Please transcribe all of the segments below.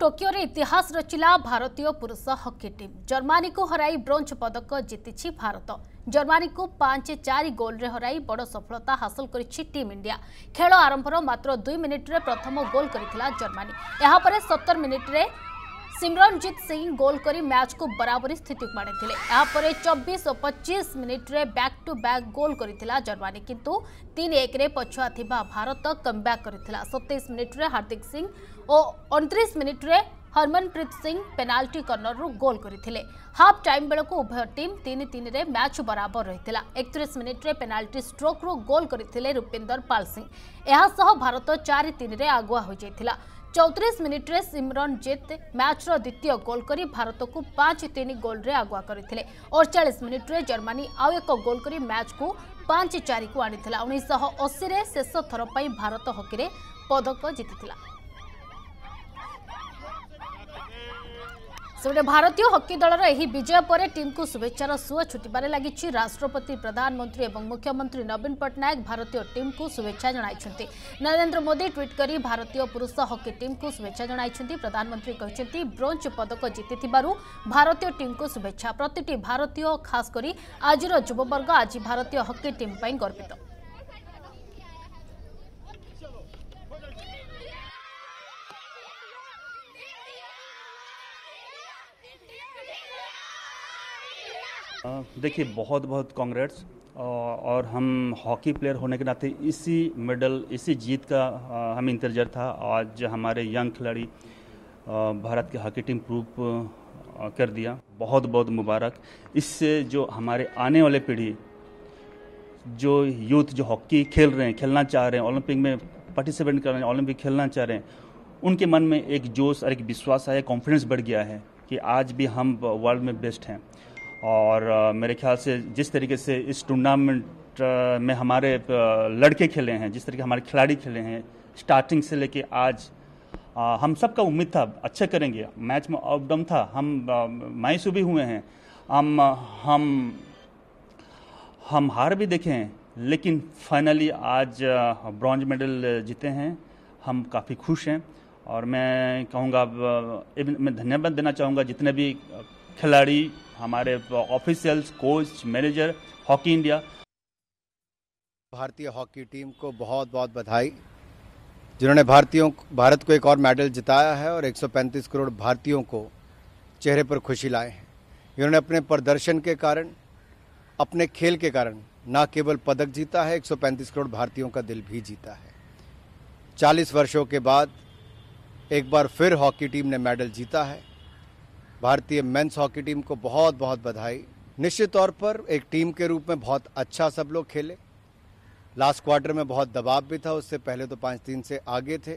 ଟୋକିଓରେ ଇତିହାସ ରଚିଲା ଭାରତୀୟ ପୁରୁଷ ହକି ଟିମ୍ ଜର୍ମାନୀକୁ ହରାଇ ବ୍ରୋଞ୍ଜ ପଦକ ଜିତିଛି ଭାରତ ଜର୍ମାନୀକୁ ପାଞ୍ଚ ଚାରି ଗୋଲ୍ରେ ହରାଇ ବଡ଼ ସଫଳତା ହାସଲ କରିଛି ଟିମ୍ ଇଣ୍ଡିଆ ଖେଳ ଆରମ୍ଭର ମାତ୍ର ଦୁଇ ମିନିଟ୍ରେ ପ୍ରଥମ ଗୋଲ୍ କରିଥିଲା ଜର୍ମାନୀ ଏହାପରେ ସତର ମିନିଟ୍ରେ सिमरनजीत सिंह गोल कर मैच को बराबरी स्थित को आनी यापर और पचीस मिनिट्रे बैक टू बैक गोल कर जर्मानी किंतु तीन एक पछुआ भारत कम बैक कर सतैश मिनिट्रे हार्दिक सिंह और अणतीस मिनिट्रे हरमनप्रीत सिंह पेनाल्टी रु गोल करते हाफ टाइम बेलू उभय टीम तीन तीन रे मैच बराबर रही एकतीस मिनिट्रे पेनाल्टी रु गोल करते रूपिंदर पाल सिंह यहसह भारत चार तीन आगुआ हो जाता ଚଉତିରିଶ ମିନିଟ୍ରେ ସିମରନ୍ ଜିତ୍ ମ୍ୟାଚ୍ର ଦ୍ୱିତୀୟ ଗୋଲ୍ କରି ଭାରତକୁ ପାଞ୍ଚ ତିନି ଗୋଲ୍ରେ ଆଗୁଆ କରିଥିଲେ ଅଡ଼ଚାଳିଶ ମିନିଟ୍ରେ ଜର୍ମାନୀ ଆଉ ଏକ ଗୋଲ୍ କରି ମ୍ୟାଚ୍କୁ ପାଞ୍ଚ ଚାରିକୁ ଆଣିଥିଲା ଉଣେଇଶହ ଅଶୀରେ ଶେଷ ଥର ପାଇଁ ଭାରତ ହକିରେ ପଦକ ଜିତିଥିଲା তো ভারতীয় হকি দলৰ এই বিজয়pore টিমক শুভেচ্ছাৰ সুহ ছুটি পৰে লাগিছি রাষ্ট্রপতি প্রধানমন্ত্রী এবং মুখ্যমন্ত্রী নবীন পটনায়েক ভারতীয় টিমক শুভেচ্ছা জানাইছந்தி নരേന്ദ്ര মোদি টুইট কৰি ভারতীয় পুৰুষ হকি টিমক শুভেচ্ছা জানাইছந்தி প্রধানমন্ত্রী কওছந்தி ব্রঞ্জ পদক জিতি থিবারু ভারতীয় টিমক শুভেচ্ছা প্ৰতিটি ভাৰতীয় ખાસ কৰি আজিৰ যুৱ বৰ্গ আজি ভাৰতীয় হকি টিম পাই গৰ্বিত देखिए बहुत बहुत कांग्रेस और हम हॉकी प्लेयर होने के नाते इसी मेडल इसी जीत का हम इंतजार था आज हमारे यंग खिलाड़ी भारत की हॉकी टीम प्रूव कर दिया बहुत बहुत मुबारक इससे जो हमारे आने वाले पीढ़ी जो यूथ जो हॉकी खेल रहे हैं खेलना चाह रहे हैं ओलंपिक में पार्टिसिपेट कर रहे हैं ओलंपिक खेलना चाह रहे हैं उनके मन में एक जोश और एक विश्वास आया कॉन्फिडेंस बढ़ गया है कि आज भी हम वर्ल्ड में बेस्ट हैं और मेरे ख्याल से जिस तरीके से इस टूर्नामेंट में हमारे लड़के खेले हैं जिस तरीके हमारे खिलाड़ी खेले हैं स्टार्टिंग से लेके आज आ, हम सबका उम्मीद था अच्छे करेंगे मैच में अपडम था हम मायूस भी हुए हैं हम हम हम हार भी देखे हैं लेकिन फाइनली आज ब्रॉन्ज मेडल जीते हैं हम काफ़ी खुश हैं और मैं कहूँगा मैं धन्यवाद देना चाहूँगा जितने भी खिलाड़ी हमारे officials coach manager hockey India भारतीय हॉकी टीम को बहुत बहुत बधाई जिन्होंने भारतीयों भारत को एक और मेडल जिताया है और 135 करोड़ भारतीयों को चेहरे पर खुशी लाए हैं इन्होंने अपने प्रदर्शन के कारण अपने खेल के कारण न केवल पदक जीता है 135 करोड़ भारतीयों का दिल भी जीता है 40 वर्षों के बाद एक बार फिर हॉकी टीम ने मेडल जीता है भारतीय मेंस हॉकी टीम को बहुत बहुत बधाई निश्चित तौर पर एक टीम के रूप में बहुत अच्छा सब लोग खेले लास्ट क्वार्टर में बहुत दबाव भी था उससे पहले तो पाँच तीन से आगे थे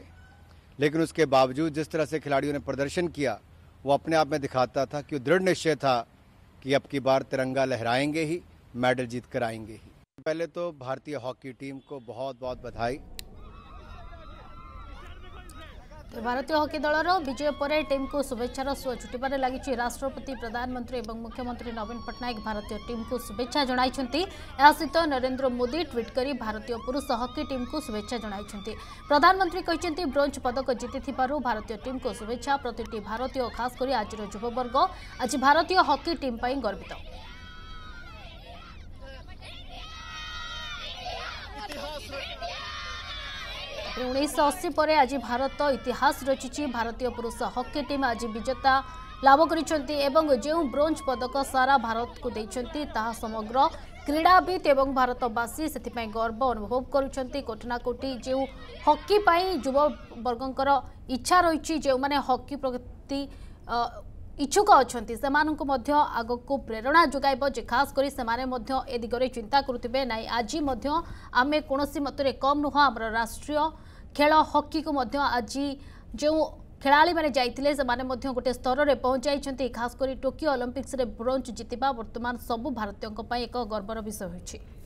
लेकिन उसके बावजूद जिस तरह से खिलाड़ियों ने प्रदर्शन किया वो अपने आप में दिखाता था कि दृढ़ निश्चय था कि अब की बार तिरंगा लहराएंगे ही मेडल जीत कर आएंगे ही पहले तो भारतीय हॉकी टीम को बहुत बहुत बधाई ଭାରତୀୟ ହକି ଦଳର ବିଜୟ ପରେ ଟିମ୍କୁ ଶୁଭେଚ୍ଛାର ସୁଅ ଛୁଟିବାରେ ଲାଗିଛି ରାଷ୍ଟ୍ରପତି ପ୍ରଧାନମନ୍ତ୍ରୀ ଏବଂ ମୁଖ୍ୟମନ୍ତ୍ରୀ ନବୀନ ପଟ୍ଟନାୟକ ଭାରତୀୟ ଟିମ୍କୁ ଶୁଭେଚ୍ଛା ଜଣାଇଛନ୍ତି ଏହା ସହିତ ନରେନ୍ଦ୍ର ମୋଦି ଟ୍ୱିଟ୍ କରି ଭାରତୀୟ ପୁରୁଷ ହକି ଟିମ୍କୁ ଶୁଭେଚ୍ଛା ଜଣାଇଛନ୍ତି ପ୍ରଧାନମନ୍ତ୍ରୀ କହିଛନ୍ତି ବ୍ରୋଞ୍ଜ ପଦକ ଜିତିଥିବାରୁ ଭାରତୀୟ ଟିମ୍କୁ ଶୁଭେଚ୍ଛା ପ୍ରତିଟି ଭାରତୀୟ ଖାସ୍ କରି ଆଜିର ଯୁବବର୍ଗ ଆଜି ଭାରତୀୟ ହକି ଟିମ୍ ପାଇଁ ଗର୍ବିତ ଉଣେଇଶହ ଅଶୀ ପରେ ଆଜି ଭାରତ ଇତିହାସ ରଚିଛି ଭାରତୀୟ ପୁରୁଷ ହକି ଟିମ୍ ଆଜି ବିଜେତା ଲାଭ କରିଛନ୍ତି ଏବଂ ଯେଉଁ ବ୍ରୋଞ୍ଜ ପଦକ ସାରା ଭାରତକୁ ଦେଇଛନ୍ତି ତାହା ସମଗ୍ର କ୍ରୀଡ଼ାବିତ୍ ଏବଂ ଭାରତବାସୀ ସେଥିପାଇଁ ଗର୍ବ ଅନୁଭବ କରୁଛନ୍ତି କୋଟିନାକୋଟି ଯେଉଁ ହକି ପାଇଁ ଯୁବବର୍ଗଙ୍କର ଇଚ୍ଛା ରହିଛି ଯେଉଁମାନେ ହକି ପ୍ରତି ଇଚ୍ଛୁକ ଅଛନ୍ତି ସେମାନଙ୍କୁ ମଧ୍ୟ ଆଗକୁ ପ୍ରେରଣା ଯୋଗାଇବ ଯେ ଖାସ୍ କରି ସେମାନେ ମଧ୍ୟ ଏ ଦିଗରେ ଚିନ୍ତା କରୁଥିବେ ନାହିଁ ଆଜି ମଧ୍ୟ ଆମେ କୌଣସି ମତରେ କମ୍ ନୁହଁ ଆମର ରାଷ୍ଟ୍ରୀୟ ଖେଳ ହକିକୁ ମଧ୍ୟ ଆଜି ଯେଉଁ ଖେଳାଳି ମାନେ ଯାଇଥିଲେ ସେମାନେ ମଧ୍ୟ ଗୋଟିଏ ସ୍ତରରେ ପହଞ୍ଚାଇଛନ୍ତି ଖାସ୍ କରି ଟୋକିଓ ଅଲିମ୍ପିକ୍ସରେ ବ୍ରୋଞ୍ଜ ଜିତିବା ବର୍ତ୍ତମାନ ସବୁ ଭାରତୀୟଙ୍କ ପାଇଁ ଏକ ଗର୍ବର ବିଷୟ ହୋଇଛି